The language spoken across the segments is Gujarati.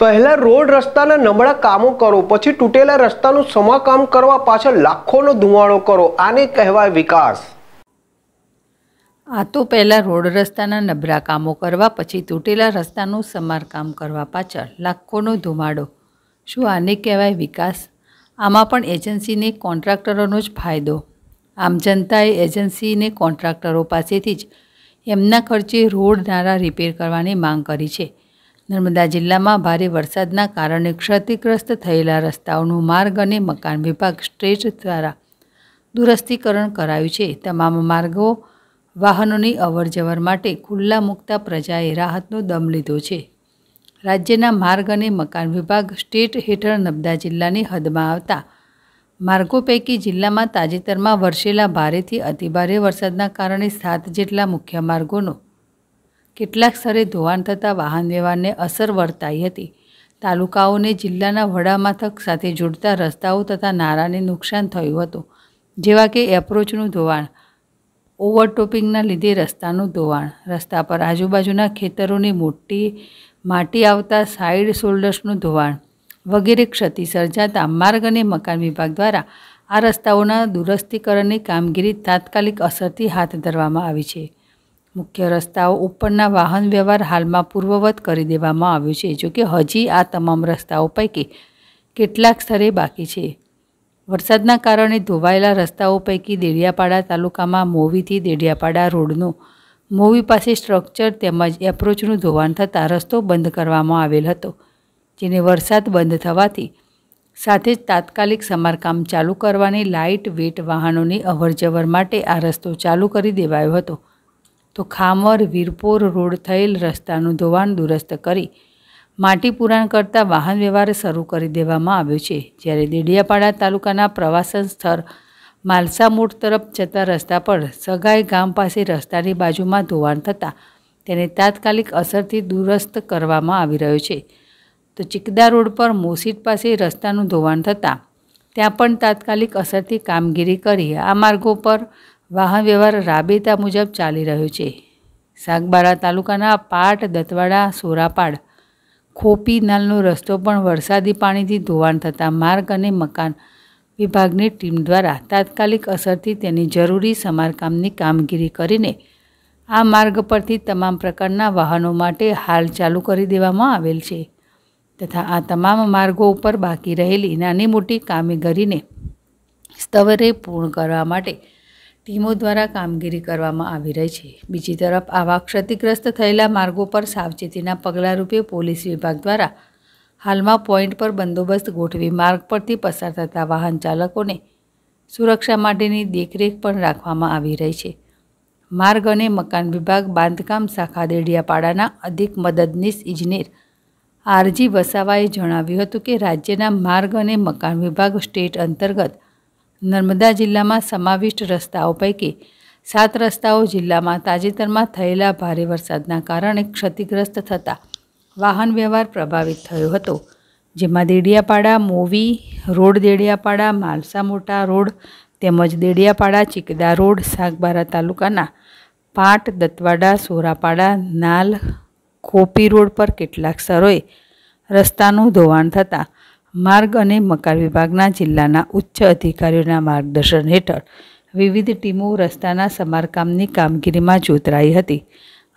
પહેલાં રોડ રસ્તાના નબળા કામો કરો પછી તૂટેલા રસ્તાનું સમાકામ કરવા પાછળ લાખોનો ધુમાડો કરો આને કહેવાય વિકાસ આ તો પહેલાં રોડ રસ્તાના નબળા કામો કરવા પછી તૂટેલા રસ્તાનું સમારકામ કરવા પાછળ લાખોનો ધુમાડો શું આને કહેવાય વિકાસ આમાં પણ એજન્સીને કોન્ટ્રાક્ટરોનો જ ફાયદો આમ જનતાએ એજન્સીને કોન્ટ્રાક્ટરો પાસેથી જ એમના ખર્ચે રોડ નારા રિપેર કરવાની માંગ કરી છે નર્મદા જિલ્લામાં ભારે વરસાદના કારણે ક્ષતિગ્રસ્ત થયેલા રસ્તાઓનું માર્ગ અને મકાન વિભાગ સ્ટ્રેચ દ્વારા દુરસ્તીકરણ કરાયું છે તમામ માર્ગો વાહનોની અવરજવર માટે ખુલ્લા મૂકતા પ્રજાએ રાહતનો દમ લીધો છે રાજ્યના માર્ગ અને મકાન વિભાગ સ્ટેટ હેઠળ નર્મદા જિલ્લાની હદમાં આવતા માર્ગો પૈકી જિલ્લામાં તાજેતરમાં વરસેલા ભારેથી અતિભારે વરસાદના કારણે સાત જેટલા મુખ્ય માર્ગોનો કેટલાક સ્તરે ધોવાણ થતાં વાહન વ્યવહારને અસર વર્તાઈ હતી તાલુકાઓને જિલ્લાના વડામથક સાથે જોડતા રસ્તાઓ તથા નારાને નુકસાન થયું હતું જેવા કે એપ્રોચનું ધોવાણ ઓવરટોપિંગના લીધે રસ્તાનું ધોવાણ રસ્તા પર આજુબાજુના ખેતરોની મોટી માટી આવતા સાઇડ શોલ્ડર્સનું ધોવાણ વગેરે ક્ષતિ સર્જાતા માર્ગ અને મકાન વિભાગ દ્વારા આ રસ્તાઓના દુરસ્તીકરણની કામગીરી તાત્કાલિક અસરથી હાથ ધરવામાં આવી છે મુખ્ય રસ્તાઓ ઉપરના વાહન વ્યવહાર હાલમાં પૂર્વવત કરી દેવામાં આવ્યો છે જોકે હજી આ તમામ રસ્તાઓ પૈકી કેટલાક સ્તરે બાકી છે વરસાદના કારણે ધોવાયેલા રસ્તાઓ પૈકી દેડિયાપાડા તાલુકામાં મોવીથી દેડિયાપાડા રોડનું મોવી પાસે સ્ટ્રક્ચર તેમજ એપ્રોચનું ધોવાણ થતાં રસ્તો બંધ કરવામાં આવેલ હતો જેને વરસાદ બંધ થવાથી સાથે જ તાત્કાલિક સમારકામ ચાલુ કરવાની લાઇટ વેટ વાહનોની અવરજવર માટે આ રસ્તો ચાલુ કરી દેવાયો હતો તો ખામર વીરપોર રોડ થયેલ રસ્તાનું ધોવાણ દુરસ્ત કરી માટી પુરાણ કરતા વાહન વ્યવહાર શરૂ કરી દેવામાં આવ્યો છે જ્યારે દેડિયાપાડા તાલુકાના પ્રવાસન સ્થળ માલસામોડ તરફ જતા રસ્તા પર સગાઈ ગામ પાસે રસ્તાની બાજુમાં ધોવાણ થતાં તેને તાત્કાલિક અસરથી દુરસ્ત કરવામાં આવી રહ્યો છે તો ચિકદા રોડ પર મોસીટ પાસે રસ્તાનું ધોવાણ થતાં ત્યાં પણ તાત્કાલિક અસરથી કામગીરી કરી આ માર્ગો પર વાહન વ્યવહાર રાબેતા મુજબ ચાલી રહ્યો છે સાગબારા તાલુકાના પાટ દતવાડા સોરાપાડ ખોપી નાલનો રસ્તો પણ વરસાદી પાણીથી ધોવાણ થતાં માર્ગ અને મકાન વિભાગની ટીમ દ્વારા તાત્કાલિક અસરથી તેની જરૂરી સમારકામની કામગીરી કરીને આ માર્ગ પરથી તમામ પ્રકારના વાહનો માટે હાલ ચાલુ કરી દેવામાં આવેલ છે તથા આ તમામ માર્ગો ઉપર બાકી રહેલી નાની મોટી કામગીરીને સ્તવરે પૂર્ણ કરવા માટે ટીમો દ્વારા કામગીરી કરવામાં આવી રહી છે બીજી તરફ આવા ક્ષતિગ્રસ્ત થયેલા માર્ગો પર સાવચેતીના પગલાં રૂપે પોલીસ વિભાગ દ્વારા હાલમાં પોઈન્ટ પર બંદોબસ્ત ગોઠવી માર્ગ પરથી પસાર થતા વાહન ચાલકોને સુરક્ષા માટેની દેખરેખ પણ રાખવામાં આવી રહી છે માર્ગ અને મકાન વિભાગ બાંધકામ શાખા દેડિયાપાડાના અધિક મદદનીશ ઇજનેર આરજી વસાવાએ જણાવ્યું હતું કે રાજ્યના માર્ગ અને મકાન વિભાગ સ્ટેટ અંતર્ગત નર્મદા જિલ્લામાં સમાવિષ્ટ રસ્તાઓ પૈકી સાત રસ્તાઓ જિલ્લામાં તાજેતરમાં થયેલા ભારે વરસાદના કારણે ક્ષતિગ્રસ્ત થતાં વાહન વ્યવહાર પ્રભાવિત થયો હતો જેમાં Dediapada Movi road Dediapada Malsamot road તેમજ દેડિયાપાડા ચિકદા રોડ સાગબારા તાલુકાના પાટ દત્તવાડા સોરાપાડા નાલ ખોપી રોડ પર કેટલાક સ્થળોએ રસ્તાનું ધોવાણ થતાં માર્ગ અને મકાન વિભાગના જિલ્લાના ઉચ્ચ અધિકારીઓના માર્ગદર્શન હેઠળ વિવિધ ટીમો રસ્તાના સમારકામની કામગીરીમાં જોતરાઈ હતી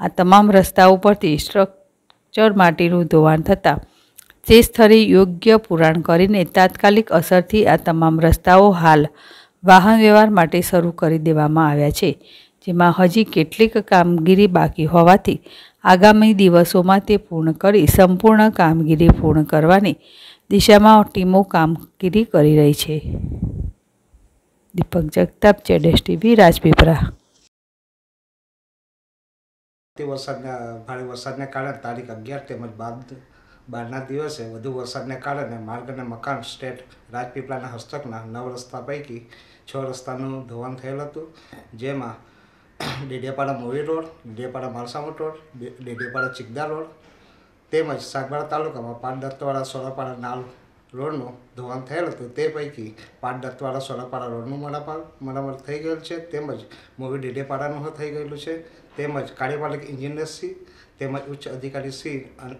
આ તમામ રસ્તાઓ પરથી સ્ટ્રક્ચર માટીનું ધોવાણ થતાં તે સ્થળે યોગ્ય પુરાણ કરીને તાત્કાલિક અસરથી આ તમામ રસ્તાઓ હાલ વાહન વ્યવહાર માટે શરૂ કરી દેવામાં આવ્યા છે જેમાં હજી કેટલીક કામગીરી બાકી હોવાથી આગામી દિવસોમાં તે પૂર્ણ કરી સંપૂર્ણ કામગીરી પૂર્ણ કરવાની દિશામાં ટીમો કામગીરી કરી રહી છે દીપક જગતાપ ચેડેશ ટીવી રાજપીપરા વરસાદના ભારે વરસાદને કારણે તારીખ અગિયાર તેમજ બાદ બારના દિવસે વધુ વરસાદને કારણે માર્ગ અને મકાન સ્ટેટ રાજપીપળાના હસ્તકના નવ રસ્તા પૈકી છ રસ્તાનું ધોવાણ થયેલ હતું જેમાં Dediapada Movi road Dediapada Malsamot road Dediapada Chikda road તેમજ સાગબારા તાલુકામાં પાંચ દત્તવાડા સોનાપાડા નાલ રોડનું ધોવાણ થયેલ હતું તે પૈકી પાંચ દત્તવાડા સોનાપાડા રોડનું મરામત મરામત થઈ ગયેલ છે તેમજ મોવી ડેડેપાડાનું થઈ ગયેલું છે તેમજ કાર્યપાલિક ઇજનેર શ્રી તેમજ ઉચ્ચ અધિકારી અને